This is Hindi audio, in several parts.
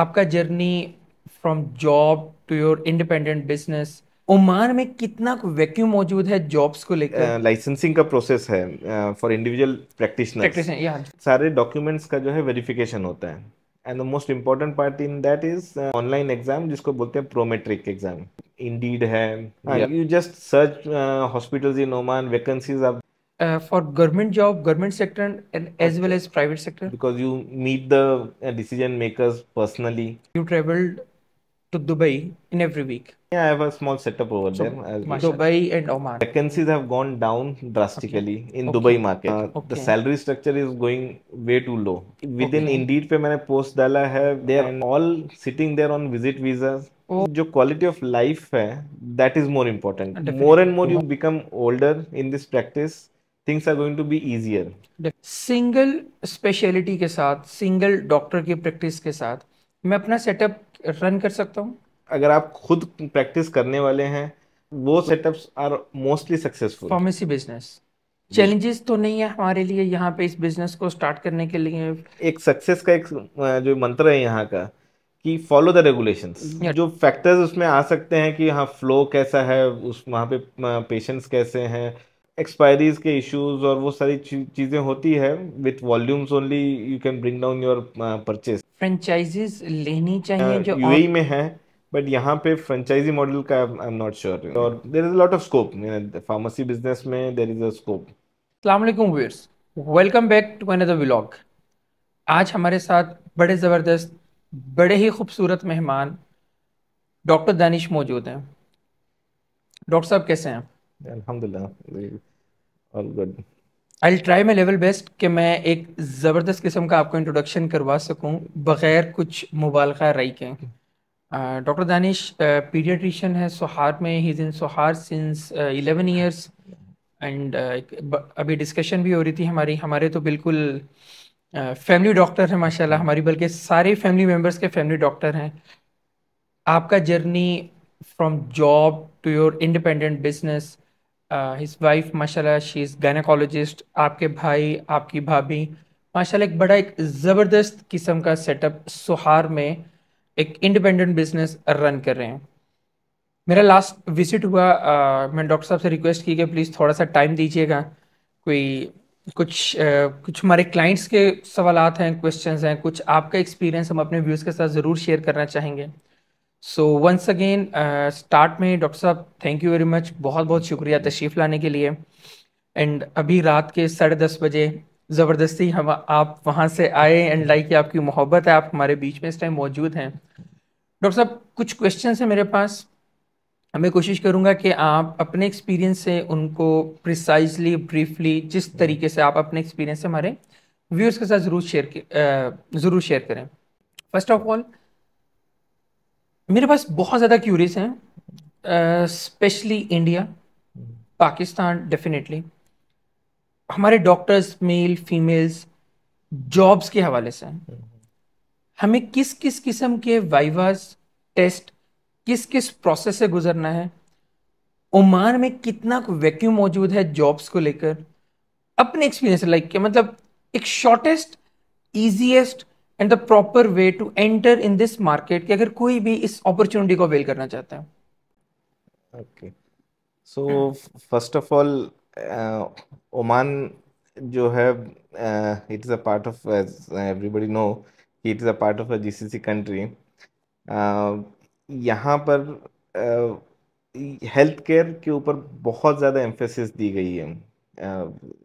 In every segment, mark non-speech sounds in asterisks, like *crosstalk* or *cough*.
आपका journey from job to your independent business Oman में कितना वैक्यूम मौजूद है जॉब्स को लेकर लाइसेंसिंग uh, का प्रोसेस है फॉर इंडिविजुअल प्रैक्टिशनर सारे डॉक्यूमेंट्स का जो है वेरिफिकेशन होता है and the most important part in that is online exam जिसको बोलते हैं प्रोमेट्रिक एग्जाम इंडीड है you just search hospitals in Oman vacancies आप uh, for government job, government sector, and, as well as private sector? Because you meet the uh, decision makers personally. You traveled to Dubai in every week. Yeah, I have a small setup over so, there. Dubai and Oman. Vacancies have gone down drastically okay. in okay. Dubai market. Uh, okay. The salary structure is going way too low. Within Indeed पे मैंने post डाला है. They are all sitting there on visit visas. Oh. जो quality of life है that is more important. Important More and more you uh-huh. become older in this practice. Things are going to be easier single speciality के साथ सिंगल डॉक्टर की प्रैक्टिस के साथ मैं अपना सेटअप रन कर सकता हूँ अगर आप खुद प्रैक्टिस करने वाले हैं वो setups are mostly successful pharmacy business challenges तो नहीं है हमारे लिए यहाँ पे इस बिजनेस को स्टार्ट करने के लिए एक सक्सेस का एक जो मंत्र है यहाँ का कि फॉलो द रेगुलेशन जो फैक्टर्स उसमें आ सकते हैं कि यहाँ फ्लो कैसा है उस वहाँ पे पेशेंट्स कैसे हैं एक्सपायरीज के इश्यूज और वो सारी चीज़ें होती है with volumes only you can bring down your purchase franchisees लेनी चाहिए uh, जो यूएई में है बट यहाँ पे फ्रेंचाइजी मॉडल का आई एम नॉट श्योर और there is lot of scope pharmacy business में देर इज अकोप स्कोप अलैक्म welcome back to another vlog आज हमारे साथ बड़े ज़बरदस्त बड़े ही खूबसूरत मेहमान डॉक्टर दानिश मौजूद हैं डॉक्टर साहब कैसे हैं अलहमदिल्ला all good I try my level best कि मैं एक ज़बरदस्त किस्म का आपको इंट्रोडक्शन करवा सकूं बग़ैर कुछ मुबालका रई के डॉक्टर दानिश पीडियाट्रिशन है सोहार में ही is in Sohar since eleven years and अभी डिस्कशन भी हो रही थी हमारी हमारे तो बिल्कुल फैमिली uh, डॉक्टर हैं माशाल्लाह हमारी बल्कि सारे फैमिली मेम्बर्स के फैमिली डॉक्टर हैं आपका journey from job to your independent business his wife माशाल्लाह शी इज़ गायनाकोलॉजिस्ट आपके भाई आपकी भाभी माशाल्लाह एक बड़ा एक ज़बरदस्त किस्म का सेटअप सुहार में एक इंडिपेंडेंट बिजनेस रन कर रहे हैं मेरा लास्ट विजिट हुआ आ, मैंने डॉक्टर साहब से रिक्वेस्ट की कि प्लीज़ थोड़ा सा टाइम दीजिएगा कोई कुछ आ, कुछ हमारे क्लाइंट्स के सवाल हैं क्वेश्चंस हैं कुछ आपका एक्सपीरियंस हम अपने व्यूज़ के साथ ज़रूर शेयर करना चाहेंगे सो वंस अगेन स्टार्ट में डॉक्टर साहब थैंक यू वेरी मच बहुत बहुत शुक्रिया तशरीफ़ लाने के लिए एंड अभी रात के साढ़े दस बजे ज़बरदस्ती हम आप वहाँ से आए एंड लाइक आपकी मोहब्बत है आप हमारे बीच में इस टाइम मौजूद हैं डॉक्टर साहब कुछ क्वेश्चन हैं मेरे पास मैं कोशिश करूँगा कि आप अपने एक्सपीरियंस से उनको प्रिसाइजली ब्रीफली जिस तरीके से आप अपने एक्सपीरियंस से हमारे व्यूअर्स के साथ ज़रूर शेयर ज़रूर शेयर करें फर्स्ट ऑफ ऑल मेरे पास बहुत ज़्यादा क्यूरीज हैं स्पेशली इंडिया पाकिस्तान डेफिनेटली हमारे डॉक्टर्स मेल फीमेल्स जॉब्स के हवाले से हमें किस किस किस्म के वाइवास टेस्ट किस किस प्रोसेस से गुजरना है ओमान में कितना वैक्यूम मौजूद है जॉब्स को लेकर अपने एक्सपीरियंस लाइक के मतलब एक shortest easiest and the proper way to enter in this market कि अगर कोई भी इस अपॉर्चुनिटी को अवेल करना चाहता है okay so first of all Oman जो है it is a part of everybody know it is a part of a GCC country यहाँ पर हेल्थ uh, केयर के ऊपर बहुत ज़्यादा एम्फेसिस दी गई है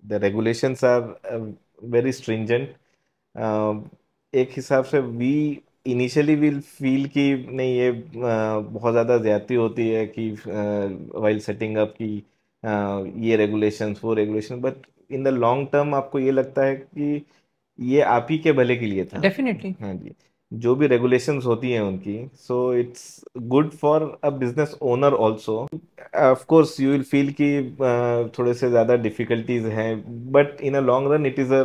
the regulations are very stringent एक हिसाब से वी इनिशियली विल फील कि नहीं ये बहुत ज़्यादा ज्यादती होती है कि वाइल सेटिंग अप की ये रेगुलेशंस वो regulation but in the long term आपको ये लगता है कि ये आप ही के भले के लिए था डेफिनेटली हाँ जी जो भी रेगुलेशंस होती हैं उनकी so it's good for a business owner also of course you will feel कि थोड़े से ज़्यादा डिफिकल्टीज हैं but in a long run it is a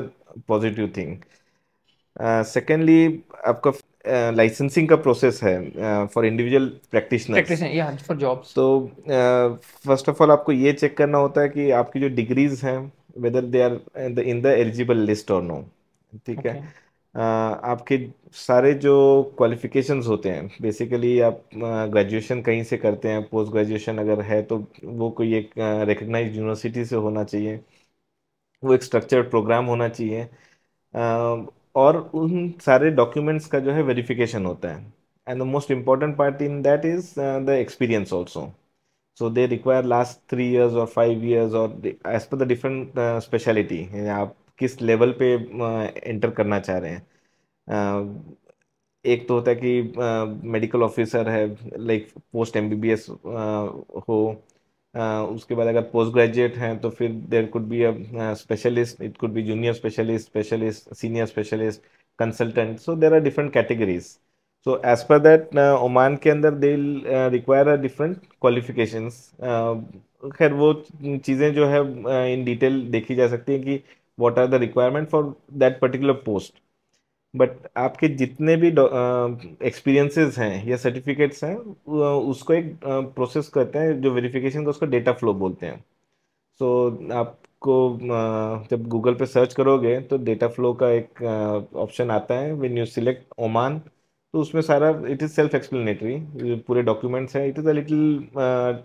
positive thing secondly uh, आपका लाइसेंसिंग uh, का प्रोसेस है for individual practitioner for jobs तो फर्स्ट ऑफ ऑल आपको ये चेक करना होता है कि आपकी जो डिग्रीज हैं whether they are in the eligible list और नो ठीक है uh, आपके सारे जो क्वालिफिकेशन होते हैं बेसिकली आप ग्रेजुएशन uh, कहीं से करते हैं पोस्ट ग्रेजुएशन अगर है तो वो कोई एक रिकग्नाइज यूनिवर्सिटी से होना चाहिए वो एक स्ट्रक्चर्ड प्रोग्राम होना चाहिए और उन सारे डॉक्यूमेंट्स का जो है वेरिफिकेशन होता है and the most important part in that is the experience also so they require last three years और फाइव ईयर्स और as per the different speciality आप किस लेवल पे एंटर uh, करना चाह रहे हैं uh, एक तो होता है कि मेडिकल uh, ऑफिसर है लाइक पोस्ट एस हो उसके बाद अगर पोस्ट ग्रेजुएट हैं तो फिर there could be a specialist it could be junior specialist specialist senior specialist consultant so there are different categories so as per that Oman के अंदर they require a different qualifications खैर वो चीज़ें जो है इन uh, डिटेल देखी जा सकती हैं कि what are the requirement for that particular post but आपके जितने भी एक्सपीरियंसेस हैं या सर्टिफिकेट्स हैं उसको एक प्रोसेस करते हैं जो वेरिफिकेशन का उसको डेटा फ्लो बोलते हैं सो so, आपको जब गूगल पे सर्च करोगे तो डेटा फ्लो का एक ऑप्शन आता है वेन यू सिलेक्ट ओमान तो उसमें सारा इट इज़ सेल्फ एक्सप्लेनेटरी पूरे डॉक्यूमेंट्स हैं it is a little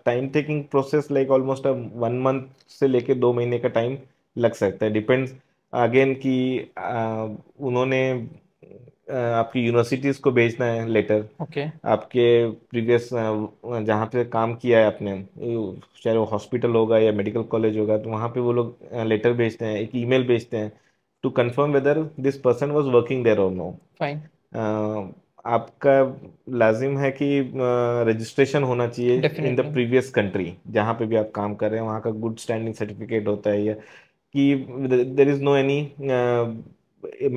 time taking process like almost a one month से लेके दो महीने का टाइम लग सकता है डिपेंड्स अगेन कि उन्होंने आपकी यूनिवर्सिटीज को भेजना है लेटर ओके okay. आपके प्रीवियस जहाँ पे काम किया है आपने चाहे वो हॉस्पिटल होगा या मेडिकल कॉलेज होगा तो वहाँ पे वो लोग लेटर भेजते हैं एक ईमेल भेजते हैं to confirm whether this person was working there और नो फाइन आपका लाजिम है कि रजिस्ट्रेशन होना चाहिए इन द प्रीवियस कंट्री जहाँ पे भी आप काम कर रहे हैं वहाँ का गुड स्टैंडिंग सर्टिफिकेट होता है या कि there is no any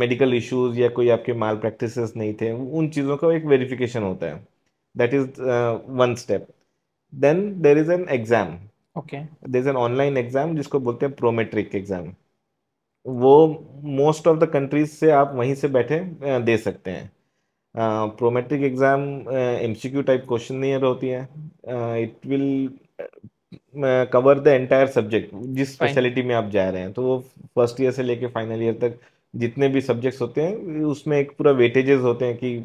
medical issues या कोई आपके माल प्रैक्टिस नहीं थे उन चीज़ों का एक वेरिफिकेशन होता है that is one step then there is an exam okay there is an online exam जिसको बोलते हैं प्रोमेट्रिक एग्ज़ाम वो मोस्ट ऑफ द कंट्रीज से आप वहीं से बैठे uh, दे सकते हैं Prometric exam M C Q type question नहीं होती है it uh, will cover the entire subject जिस स्पेशलिटी में आप जा रहे हैं तो वो फर्स्ट ईयर से लेके फाइनल ईयर तक जितने भी सब्जेक्ट्स होते हैं उसमें एक पूरा वेटेजेस होते हैं कि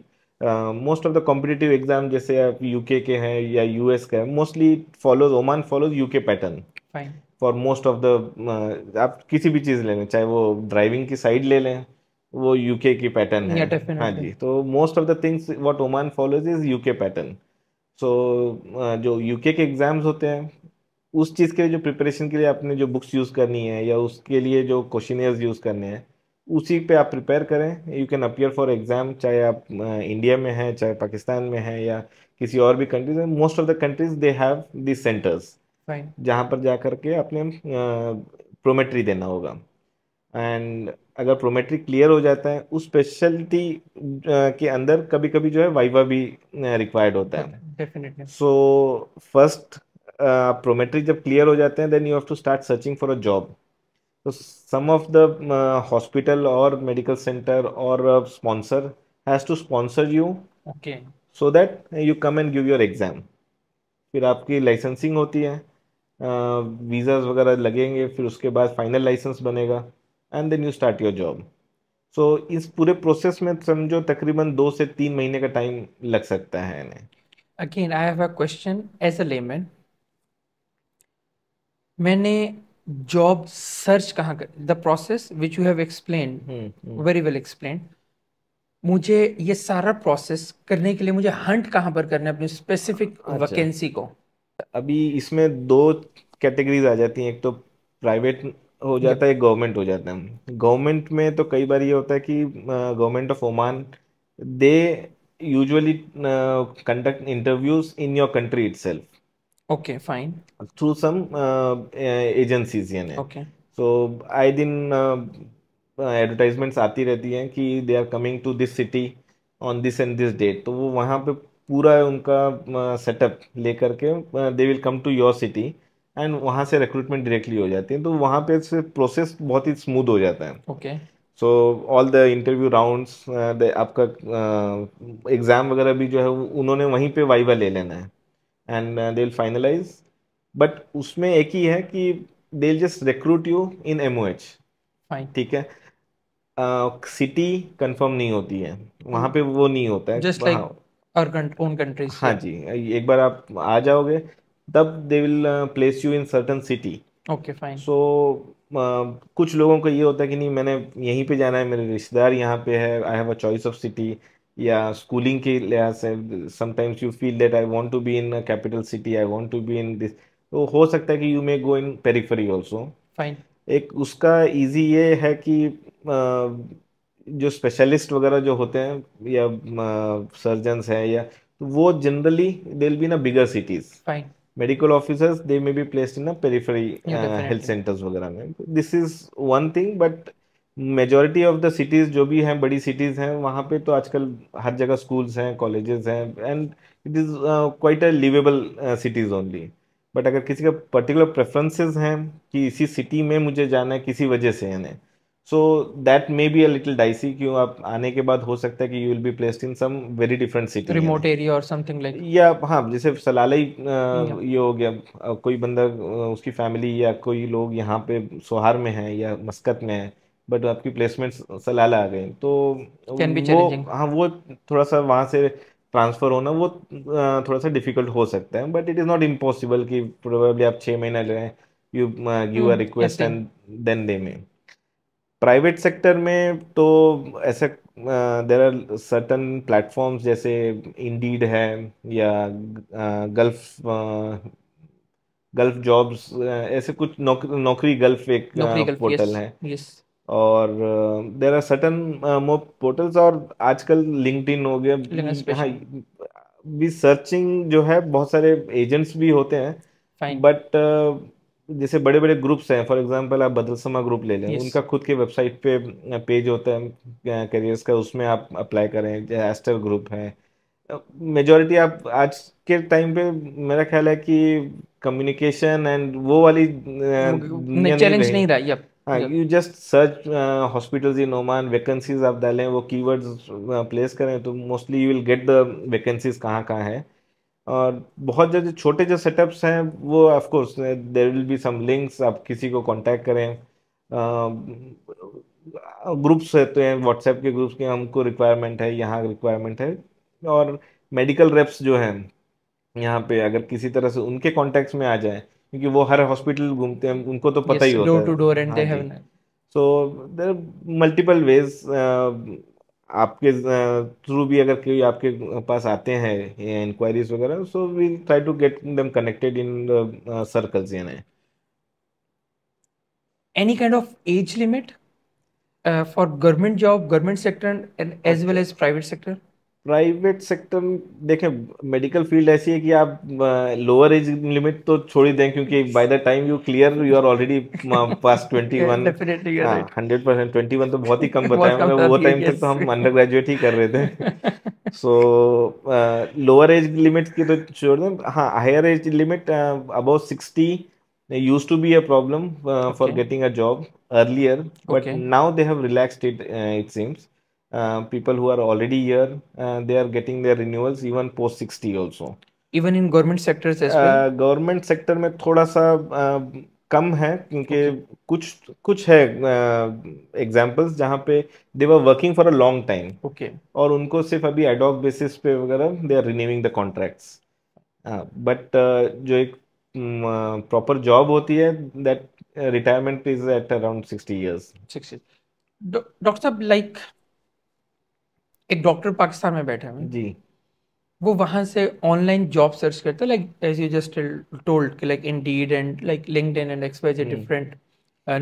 most of the competitive exam जैसे आप यूके के हैं या यूएस का है mostly follows Oman follows UK pattern for most of the आप किसी भी चीज़ ले लें चाहे वो ड्राइविंग की साइड ले लें वो यूके की पैटर्न है हाँ जी तो most of the things what Oman follows is UK pattern so जो यूके के एग्जाम्स होते हैं उस चीज़ के लिए जो प्रिपरेशन के लिए आपने जो बुक्स यूज़ करनी है या उसके लिए जो क्वेश्चन यूज़ करने हैं उसी पे आप प्रिपेयर करें you can appear for exam चाहे आप इंडिया में हैं चाहे पाकिस्तान में हैं या किसी और भी कंट्रीज में most of the countries they have this centres जहाँ पर जा करके के आपने प्रोमेट्री देना होगा एंड अगर प्रोमेट्री क्लियर हो जाता है उस स्पेशलिटी के अंदर कभी कभी जो है वाइवा भी रिक्वायर्ड होता है सो फर्स्ट प्रोमेट्री uh, जब क्लियर हो जाते हैं then you have to start searching for a job तो सम ऑफ द हॉस्पिटल और मेडिकल सेंटर और sponsor has to sponsor you okay so that you come and give your exam फिर आपकी लाइसेंसिंग होती है वीजा uh, वगैरह लगेंगे फिर उसके बाद फाइनल लाइसेंस बनेगा and then you start your job so इस पूरे प्रोसेस में समझो तकरीबन दो से तीन महीने का टाइम लग सकता है इन्हें again I have a question as a layman मैंने जॉब सर्च कहाँ कर the process which you have explain very well explain मुझे ये सारा प्रोसेस करने के लिए मुझे हंट कहाँ पर करना है अपनी स्पेसिफिक वैकेंसी अच्छा। को अभी इसमें दो कैटेगरीज आ जाती हैं एक तो प्राइवेट हो जाता है एक गवर्नमेंट हो जाता है गवर्नमेंट में तो कई बार ये होता है कि government of Oman they usually conduct interviews in your country itself okay fine through some agencies यानी Okay. सो आए दिन एडवर्टाइजमेंट्स आती रहती हैं कि they are coming to this city on this and this date तो वो वहाँ पे पूरा उनका सेटअप uh, लेकर के they will come to your city and वहाँ से रिक्रूटमेंट डायरेक्टली हो जाती है तो वहाँ पे से प्रोसेस बहुत ही स्मूथ हो जाता है okay so all the interview rounds आपका एग्ज़ाम uh, वगैरह भी जो है उन्होंने वहीं पे वाइवा ले लेना है and they will finalise but उसमें एक ही है कि they just recruit you in M O H ठीक है सिटी uh, कंफर्म नहीं होती है वहां पे वो नहीं होता है जस्ट लाइक और ओन कंट्रीज हाँ जी एक बार आप आ जाओगे तब they will place you in certain city okay fine so कुछ लोगों को ये होता है कि नहीं मैंने यहीं पे जाना है मेरे रिश्तेदार यहाँ पे है I have a choice of city या स्कूलिंग के लिहाज से sometimes you feel that I want to be in capital city I I to be in this तो हो सकता है कि you may go in periphery also fine एक उसका इजी ये है कि जो स्पेशलिस्ट वगैरह जो होते हैं या सर्जन्स हैं या तो वो generally they be in bigger cities fine medical officers they may be placed in a periphery health centres वगैरह में this is one thing but majority of the cities जो भी हैं बड़ी सिटीज़ हैं वहाँ पे तो आजकल हर जगह स्कूल्स हैं कॉलेजेस हैं and it is quite a liveable cities only but अगर किसी का पर्टिकुलर प्रेफरेंसेस हैं कि इसी सिटी में मुझे जाना है किसी वजह से यानी so that may be a little dicey क्यों आप आने के बाद हो सकता है कि you will be placed in some very different city remote area और समथिंग लाइक या हाँ जैसे सलाला ही uh, ये हो गया कोई बंदा uh, उसकी फैमिली या कोई लोग यहाँ पे सोहार में है या मस्कत में है बट आपकी प्लेसमेंट सलाल आ गई तो कैन बी वो चैलेंजिंग हाँ वो थोड़ा सा वहाँ से ट्रांसफ़र होना वो थोड़ा सा डिफिकल्ट हो सकता है but it is not impossible कि प्रोबेबली आप छः महीना लें you give a request and then they में प्राइवेट सेक्टर में तो ऐसे देर आर सर्टन प्लेटफॉर्म्स जैसे इंडीड है या गल्फ गल्फ जॉब्स ऐसे कुछ नौक, नौकरी गल्फ एक नौकरी गल्फ पोर्टल है यस और there are certain more portals और आजकल लिंकड हो गया हाँ भी सर्चिंग जो है बहुत सारे एजेंट्स भी होते हैं बट uh, जैसे बड़े बड़े ग्रुप्स हैं फॉर एग्जांपल आप बदलसमा ग्रुप ले लें yes. उनका खुद के वेबसाइट पे पेज uh, होता है करियर्स uh, का उसमें आप अप्लाई करें एस्टर ग्रुप है मेजॉरिटी आप आज के टाइम पे मेरा ख्याल है कि कम्युनिकेशन एंड वो वाली चैलेंज नहीं, नहीं रहा हाँ you just search hospitals in Oman vacancies आप डालें वो कीवर्ड्स प्लेस uh, करें तो mostly you will get the vacancies कहाँ कहाँ हैं और बहुत जो छोटे जो सेटअप्स हैं वो of course there will be some links आप किसी को कांटेक्ट करें ग्रुप्स uh, रहते हैं व्हाट्सएप के ग्रुप्स के हमको रिक्वायरमेंट है यहाँ रिक्वायरमेंट है और मेडिकल रेप्स जो हैं यहाँ पे अगर किसी तरह से उनके कॉन्टैक्ट्स में आ जाए क्योंकि वो हर हॉस्पिटल घूमते हैं उनको तो पता yes, ही होता है door to door and they have so there multiple ways आपके थ्रू uh, भी अगर कोई आपके पास आते हैं इंक्वायरीज वगैरह so we try to get them connected in circles यानी any kind of age limit for government job government sector and as well as private sector private sector देखें मेडिकल फील्ड ऐसी है कि आप लोअर एज लिमिट तो छोड़ ही दें क्योंकि by the time you clear you are already past twenty one hundred percent twenty one तो बहुत ही कम *laughs* बताया मतलब वो टाइम तक तो हम अंडर ग्रेजुएट ही कर रहे थे सो लोअर एज लिमिट की तो छोड़ दें हाँ higher age limit about sixty used to be a problem for getting a job earlier but now they have relaxed it it seems uh, people who are already here uh, they are getting their renewals even post 60 also even in government sectors as uh, well Uh, government sector में थोड़ा सा uh, कम है क्योंकि okay. कुछ कुछ है एग्जांपल्स uh, जहाँ पे they were working for a long time okay और उनको सिर्फ अभी एडॉक बेसिस पे वगैरह they are renewing the contracts but जो एक proper um, mm, job uh, होती है that retirement is at around sixty years doctor साहब लाइक एक डॉक्टर पाकिस्तान में बैठा है जी वो वहाँ से ऑनलाइन जॉब सर्च करते हैं like as you just told कि like Indeed and like LinkedIn and XYZ different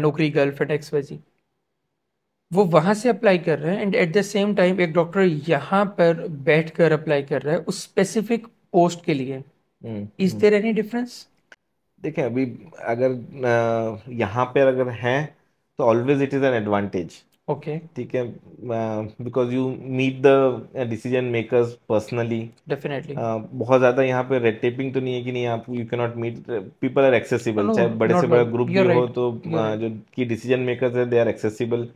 Naukri girlfriend XYZ वो वहाँ से अप्लाई कर रहे हैं and at the same time एक डॉक्टर यहाँ पर बैठ कर अप्लाई कर रहा है उस स्पेसिफिक पोस्ट के लिए इज देर एनी डिफरेंस देखिए अभी अगर यहाँ पर अगर हैं तो always it is an advantage okay ठीक है because you meet the decision makers personally definitely बहुत ज़्यादा यहाँ पे रेड टेपिंग तो नहीं है कि नहीं आप you can not meet people are accessible चाहे बड़े से बड़ा ग्रुप भी हो तो uh, जो की डिसीजन मेकर्स है they are accessible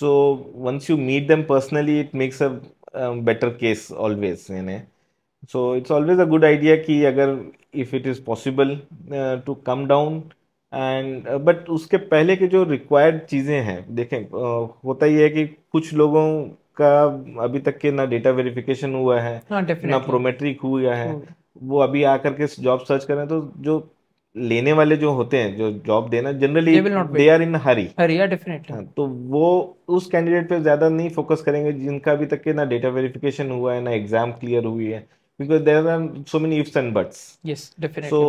so once you meet them personally it makes a better case always यानी so it's always a good idea कि अगर if it is possible to come down and but uh, उसके पहले के जो रिक्वायर्ड चीज़ें हैं देखें uh, होता ही है कि कुछ लोगों का अभी तक के ना डेटा वेरिफिकेशन हुआ है हाँ, ना प्रोमेट्रिक हुआ है वो अभी आकर के जॉब सर्च करें तो जो लेने वाले जो होते हैं जो जॉब देना generally they are in hurry hurry definitely तो वो उस कैंडिडेट पे ज्यादा नहीं फोकस करेंगे जिनका अभी तक के ना डेटा वेरिफिकेशन हुआ है ना एग्जाम क्लियर हुई है because there are so many ifs and buts yes definitely so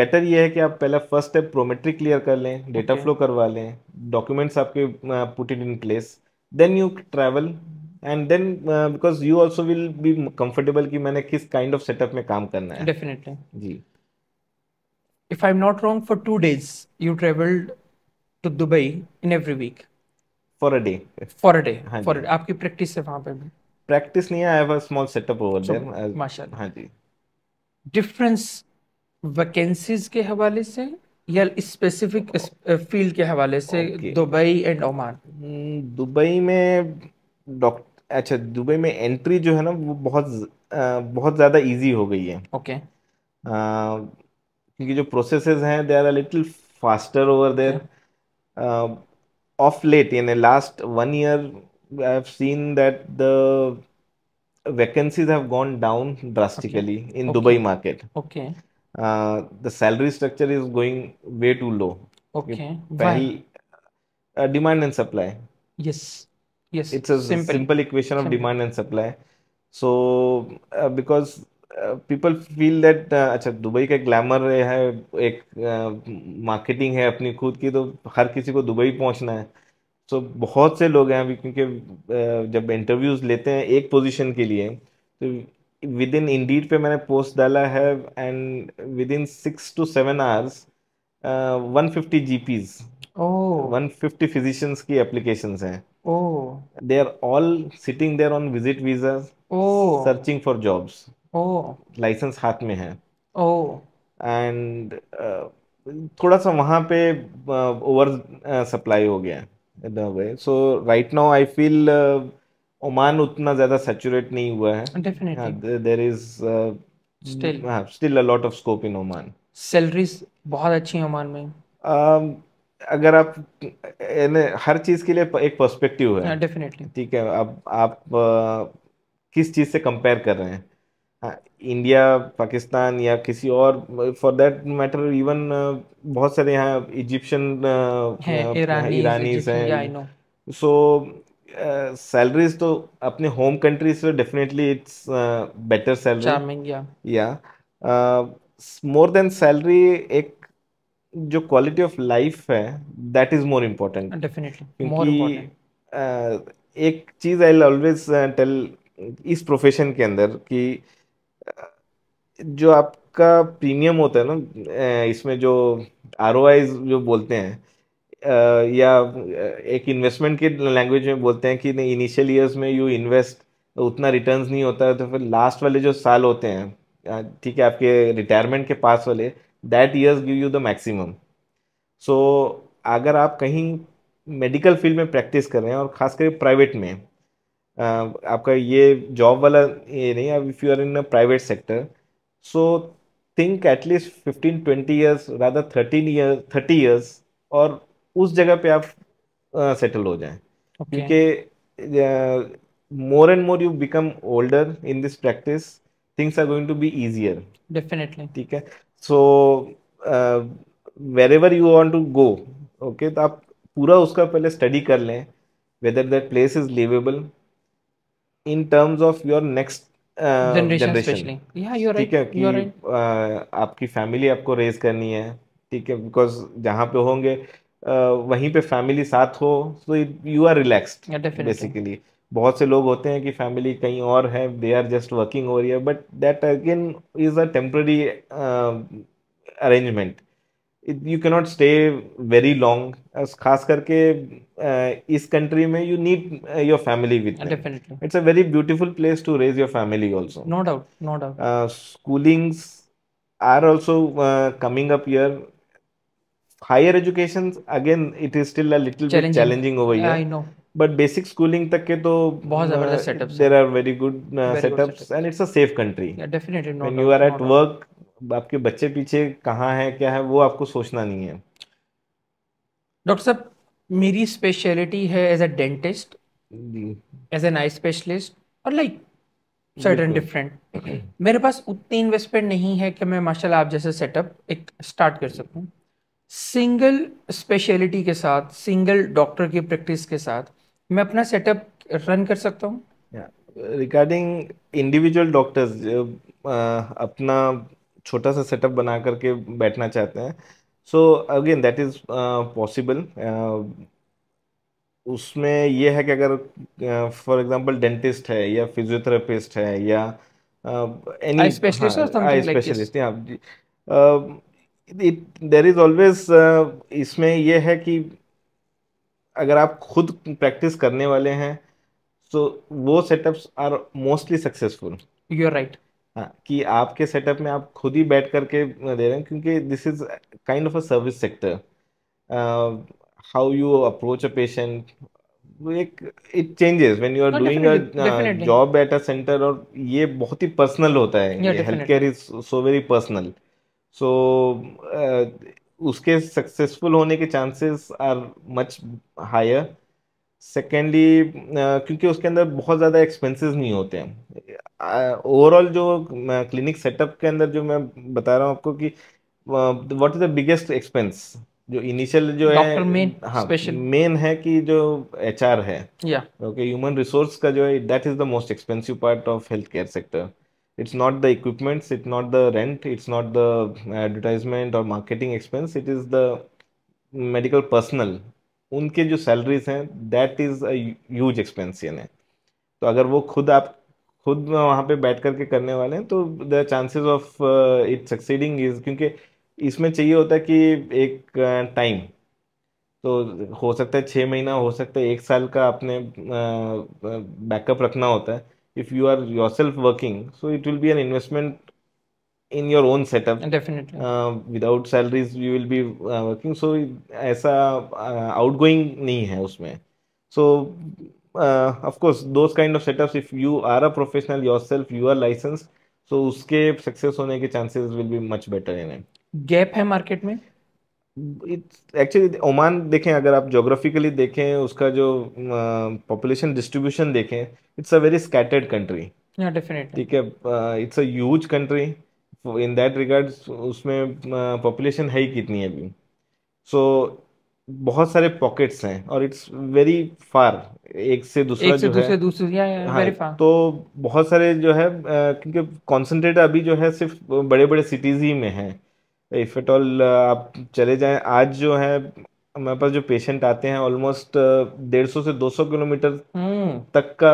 better ये है कि आप पहला फर्स्ट स्टेप प्रोमेट्रिक क्लियर कर लें डेटा फ्लो करवा लें डॉक्यूमेंट्स आपके put it in place then you travel and then because you also will be comfortable कि मैंने किस काइंड ऑफ सेटअप में काम करना है डेफिनेटली जी if I am not wrong for two days you travelled to Dubai in every week for a day for a day for आपकी प्रैक्टिस है वहां पे भी प्रैक्टिस नहीं है I have a small setup over there माशाल्लाह हां जी डिफरेंस वैकेंसीज के हवाले से या स्पेसिफिक फील्ड uh, के हवाले से दुबई एंड ओमान hmm, दुबई में डॉक्टर अच्छा दुबई में एंट्री जो है ना वो बहुत बहुत ज़्यादा इजी हो गई है ओके क्योंकि जो प्रोसेसेस हैं they are a little faster over there of late यानी last one year I have seen that the vacancies have gone down drastically okay. in okay. Dubai market. Okay. Uh, the salary structure is going way too low. Okay. Why? Uh, demand and supply. Yes. Yes. It's a simple, simple equation of simple. demand and supply. So uh, because uh, people feel people feel that अच्छा दुबई का ग्लैमर है एक मार्केटिंग है अपनी खुद की तो हर किसी को दुबई पहुंचना है सो तो so, बहुत से लोग हैं अभी क्योंकि जब इंटरव्यूज़ लेते हैं एक पोजीशन के लिए तो विद इन इंडीड पे मैंने पोस्ट डाला है and within six to seven hours one fifty GPs one fifty physicians की एप्लीकेशन है they are all sitting there on visit visa searching for jobs license हाथ में है एंड oh. uh, थोड़ा सा वहाँ पे ओवर uh, सप्लाई uh, हो गया है so right now I feel Oman उतना ज्यादा सैचुरेट नहीं हुआ है definitely is still a lot of scope in Oman salaries बहुत अच्छी हैं ओमान में um, अगर आप हर चीज के लिए एक पर्सपेक्टिव है हाँ, ठीक है अब आप, आप uh, किस चीज से कंपेयर कर रहे हैं हाँ, इंडिया पाकिस्तान या किसी और फॉर दैट मैटर इवन बहुत सारे यहाँ इजिप्शियन ईरानीज uh, हैं सो सैलरीज uh, तो अपने होम कंट्री से डेफिनेटली इट्स बेटर सैलरी या मोर देन सैलरी एक जो क्वालिटी ऑफ लाइफ है that is more important definitely एक चीज आई ऑलवेज टेल इस प्रोफेशन के अंदर कि uh, जो आपका प्रीमियम होता है ना इसमें जो आर जो बोलते हैं या एक इन्वेस्टमेंट के लैंग्वेज में बोलते हैं कि नहीं इनिशियल ईयर्स में यू इन्वेस्ट उतना रिटर्न्स नहीं होता है तो फिर लास्ट वाले जो साल होते हैं ठीक है आपके रिटायरमेंट के पास वाले that years give you the maximum so अगर आप कहीं मेडिकल फील्ड में प्रैक्टिस कर रहे हैं और खासकर प्राइवेट में आपका ये जॉब वाला ये नहीं है if you are in a private sector so think at least fifteen twenty years rather thirteen year thirty years और उस जगह पे आप सेटल uh, हो जाए क्योंकि more and more you become older in this practice things are going to be easier definitely ठीक है so wherever you want to go okay तो आप पूरा उसका पहले स्टडी कर लें whether that place is liveable in terms of your next generation ठीक है कि uh, आपकी फैमिली आपको रेज करनी है ठीक है बिकॉज जहाँ पे होंगे uh, वहीं पे फैमिली साथ हो so you are relax basically बहुत से लोग होते हैं कि फैमिली कहीं और है they are just working over है but that again is a temporary arrangement you can not stay very long खास करके uh, इस कंट्री में you need your family with it's a very beautiful place to raise your family also no doubt no doubt schoolings are also coming up here higher education again it is still a little challenging. bit challenging but basic schooling तक के तो बहुत जबरदस्त setups there are very good setups and it's a safe country definitely no you are at work आपके बच्चे पीछे कहाँ है क्या है वो आपको सोचना नहीं है डॉक्टर साहब मेरी स्पेशलिटी है as a dentist as an eye specialist और लाइक सर्टन डिफरेंट मेरे पास उतनी इन्वेस्टमेंट नहीं है कि मैं माशाल्लाह आप जैसे सेटअप एक स्टार्ट कर सकूं सिंगल स्पेशलिटी के साथ सिंगल डॉक्टर की प्रैक्टिस के साथ मैं अपना सेटअप रन कर सकता हूँ रिगार्डिंग इंडिविजुअल डॉक्टर्स अपना छोटा सा सेटअप बना करके बैठना चाहते हैं so again that is possible उसमें यह है कि अगर फॉर एग्जांपल डेंटिस्ट है या फिजियोथेरेपिस्ट है या any specialist there is always इसमें यह है कि अगर आप खुद प्रैक्टिस करने वाले हैं so वो setups are mostly successful you are right हाँ, कि आपके सेटअप में आप खुद ही बैठ करके दे रहे हैं क्योंकि this is kind of a service sector how you approach a patient एक it changes when you are doing a job at a centre और ये बहुत ही पर्सनल होता है health care is so very personal so उसके सक्सेसफुल होने के chances are much higher secondly क्योंकि उसके अंदर बहुत ज़्यादा एक्सपेंसेस नहीं होते हैं ओवरऑल जो क्लिनिक सेटअप के अंदर जो मैं बता रहा हूँ आपको कि what is the biggest expense जो इनिशियल जो है मेन हाँ मेन है कि जो एच आर है ओके ह्यूमन रिसोर्स का जो है that is the most expensive part of health care sector it's not the equipments it's not the rent it's not the advertisement और marketing expense it is the medical personnel उनके जो सैलरीज हैं दैट इज़ ह्यूज एक्सपेंसियन है तो अगर वो खुद आप खुद वहाँ पे बैठ करके करने वाले हैं तो the chances of it succeeding is क्योंकि इसमें चाहिए होता है कि एक टाइम uh, तो हो सकता है छः महीना हो सकता है एक साल का आपने बैकअप uh, uh रखना होता है if you are your self working so it will be an investment in your own setup definitely uh, without salaries you will be uh, working so ऐसा uh, outgoing नहीं है उसमें so uh, of course those kind of setups if you are a professional yourself you are licensed so उसके success होने के chances will be much better in it gap है market में इट्स एक्चुअली ओमान देखें अगर आप जोग्राफिकली देखें उसका जो पॉपुलेशन डिस्ट्रीब्यूशन देखें it's a very scattered country ठीक है it's a huge country in that regard उसमें पॉपुलेशन है ही कितनी है अभी सो बहुत सारे पॉकेट्स हैं और इट्स वेरी फार एक से दूसरा एक से जो दूसरे, है दूसरे हाँ, वेरी फार तो बहुत सारे जो है क्योंकि कॉन्सेंट्रेट अभी जो है सिर्फ बड़े बड़े सिटीज ही में है इफ एट ऑल आप चले जाएं आज जो है हमारे पास जो पेशेंट आते हैं ऑलमोस्ट डेढ़ सौ से दो सौ किलोमीटर हम्म। तक का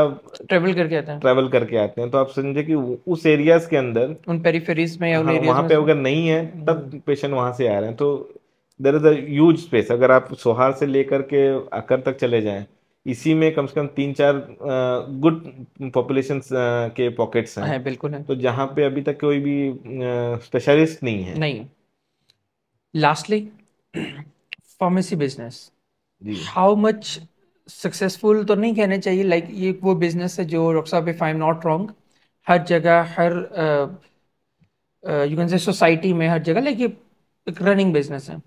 ट्रेवल करके आते हैं ट्रेवल करके आते हैं तो आप समझे कि उस एरियाज के अंदर उन पेरीफेरीज में या उन हाँ, वहां पे अगर नहीं है तब पेशेंट हम्म। वहां से आ रहे हैं तो देर इज अज स्पेस अगर आप सोहार से लेकर के अकर तक चले जाए इसी में कम से कम तीन चार गुड पॉपुलेशन के पॉकेट्स हैं है, बिल्कुल है तो जहाँ पे अभी तक कोई भी स्पेशलिस्ट नहीं है नहीं lastly pharmacy business how much successful तो नहीं कहना चाहिए लाइक like, ये वो बिजनेस है जो डॉक्टर साहब if I am not wrong हर जगह हर यू कैन से सोसाइटी में हर जगह लाइक ये एक रनिंग बिजनेस है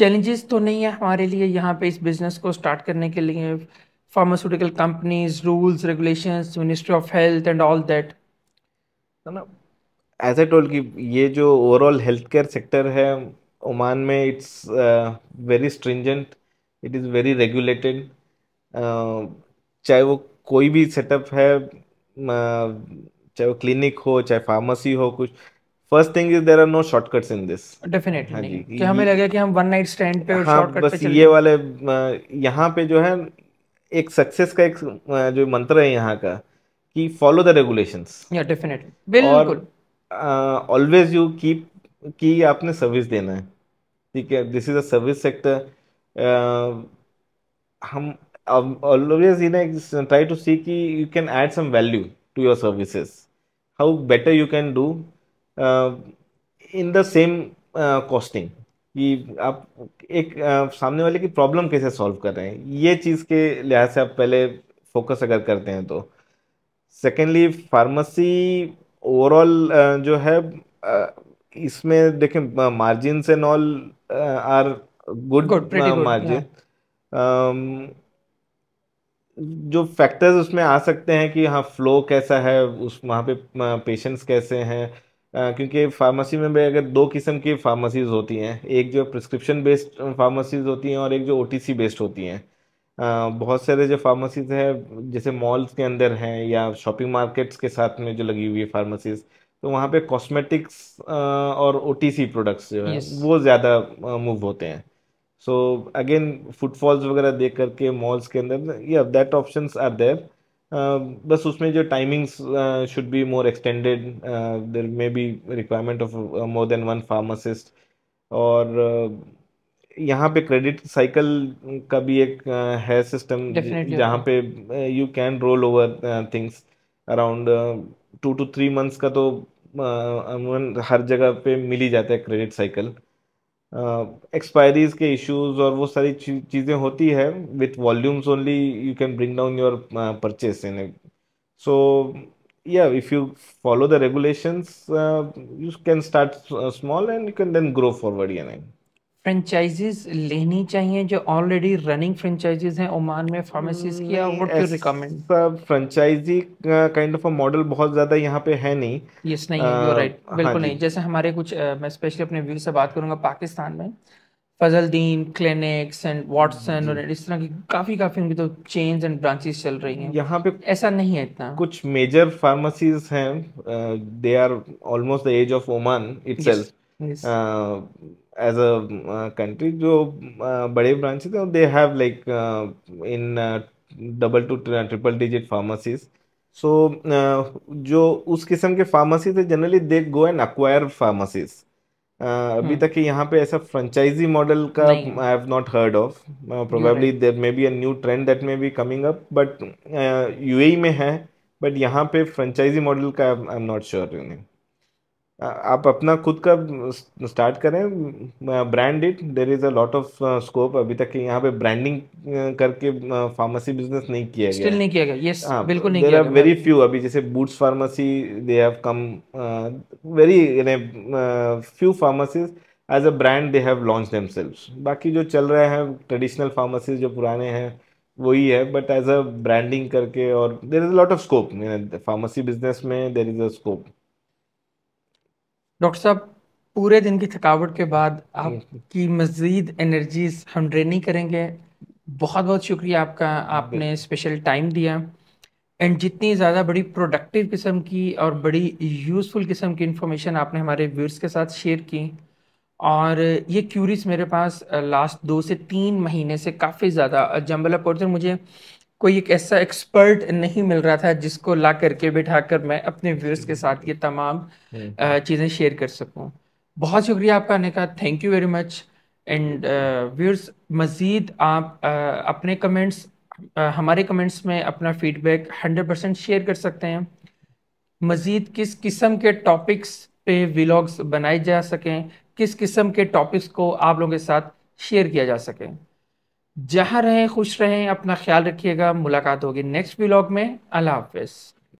चैलेंजेस तो नहीं है हमारे लिए यहाँ पे इस बिजनेस को स्टार्ट करने के लिए pharmaceutical companies rules regulation ministry of health and all that है ना एज ए टोल की ये जो ओवरऑल हेल्थ केयर सेक्टर है ओमान में it's very stringent it is very regulated चाहे वो कोई भी सेटअप है चाहे वो क्लिनिक हो चाहे फार्मेसी हो कुछ first thing is there are no shortcuts in this definitely हमें लगे कि हम वन नाइट स्टैंड पे हाँ, शॉर्टकट बस पे ये वाले यहाँ पे जो है एक सक्सेस का एक जो मंत्र है यहाँ का कि फॉलो द रेगुलेशंस या डेफिनेटली बिल्कुल ऑलवेज यू कीप कि आपने सर्विस देना है ठीक है this is a service sector हम always in try to see कि you can add some value to your services how better you can do in the same costing कि आप एक uh, सामने वाले की प्रॉब्लम कैसे सॉल्व कर रहे हैं ये चीज़ के लिहाज से आप पहले फोकस अगर करते हैं तो सेकेंडली फार्मेसी ओवरऑल जो है uh, इसमें देखें मार्जिन से नॉल आर गुड मार्जिन जो फैक्टर्स उसमें आ सकते हैं कि हाँ फ्लो कैसा है उस वहाँ पे पेशेंट्स कैसे हैं क्योंकि फार्मेसी में भी अगर दो किस्म की फार्मेसीज होती हैं एक जो प्रिस्क्रिप्शन बेस्ड फार्मेसीज होती हैं और एक जो ओ बेस्ड होती हैं बहुत सारे जो फार्मेसीज हैं जैसे मॉल्स के अंदर हैं या शॉपिंग मार्केट्स के साथ में जो लगी हुई है फार्मेसीज़ तो वहाँ पे कॉस्मेटिक्स और ओ प्रोडक्ट्स जो है वो ज़्यादा मूव होते हैं सो अगेन फुटफॉल्स वगैरह देख करके मॉल्स के अंदर या दैट ऑप्शन आर देर बस उसमें जो timings should be more extended there may be requirement of more than one pharmacist और यहाँ पे क्रेडिट साइकिल का भी एक है सिस्टम जहाँ पे you can roll over things around two to three months का तो अमूमन हर जगह पे मिल ही जाता है क्रेडिट साइकिल एक्सपायरीज के इश्यूज और वो सारी चीज़ें होती है with volumes only you can bring down your purchase in so या if you follow the regulations you can start small and you can then grow forward forward franchisees लेनी चाहिए जो ऑलरेडी रनिंग फ्रेंचाइजीज हैं ओमान में फार्मेसीज की या what you recommend sub franchisee kind of a model बहुत ज़्यादा यहां पे है नहीं यस नहीं यू आर राइट बिल्कुल नहीं जैसे हमारे कुछ uh, मैं स्पेशली अपने व्यू से बात करूंगा पाकिस्तान में फजल दीन क्लिनिक्स एंड वाटसन और इस तरह की काफ़ी काफ़ी उनकी तो चेन्स एंड ब्रांचेस चल रही हैं यहाँ पे ऐसा नहीं है इतना कुछ मेजर फार्मेसीज हैं they are almost the age of Oman itself as a country जो uh, बड़े ब्रांच थे they have like in double to triple digit pharmacies so जो उस किस्म के फार्मासीज है generally they go and acquire pharmacies अभी hmm. तक यहाँ पे ऐसा फ्रेंचाइजी मॉडल का I have not heard of probably there may be a new trend that may be coming up but UAE में है बट यहाँ पे फ्रेंचाइजी मॉडल का आई एम नॉट श्योर आप अपना खुद का स्टार्ट करें brand it there is a lot of scope अभी तक यहाँ पे ब्रांडिंग करके फार्मेसी बिजनेस नहीं किया गया नहीं किया गया यस yes, हाँ, बिल्कुल नहीं किया गया वेरी फ्यू अभी जैसे Boots pharmacy they have come very few pharmacies as a brand they have launch themselves बाकी जो चल रहे हैं ट्रेडिशनल फार्मेसीज जो पुराने हैं वही है बट एज अ ब्रांडिंग करके और there is a lot of scope pharmacy business में there is a scope doctor साहब पूरे दिन की थकावट के बाद आपकी मज़ीद एनर्जीज हम ड्रेनिंग करेंगे बहुत बहुत शुक्रिया आपका आपने स्पेशल टाइम दिया एंड जितनी ज़्यादा बड़ी प्रोडक्टिव किस्म की और बड़ी यूज़फुल किस्म की इन्फॉर्मेशन आपने हमारे व्यूर्स के साथ शेयर की और ये क्यूरीज मेरे पास लास्ट uh, दो से तीन महीने से काफ़ी ज़्यादा जम्बल अप मुझे कोई एक ऐसा एक्सपर्ट नहीं मिल रहा था जिसको ला करके बैठा कर मैं अपने व्यूअर्स के साथ ये तमाम हम्म। चीज़ें शेयर कर सकूँ बहुत शुक्रिया आपका आने का thank you very much and viewers मज़ीद आप आ, अपने कमेंट्स आ, हमारे कमेंट्स में अपना फीडबैक हंड्रेड परसेंट शेयर कर सकते हैं मज़ीद किस किस्म के टॉपिक्स पे व्लॉग्स बनाए जा सकें किस किस्म के टॉपिक्स को आप लोगों के साथ शेयर किया जा सके जहां रहें खुश रहें अपना ख्याल रखिएगा मुलाकात होगी नेक्स्ट व्लॉग में अल्लाह हाफिज़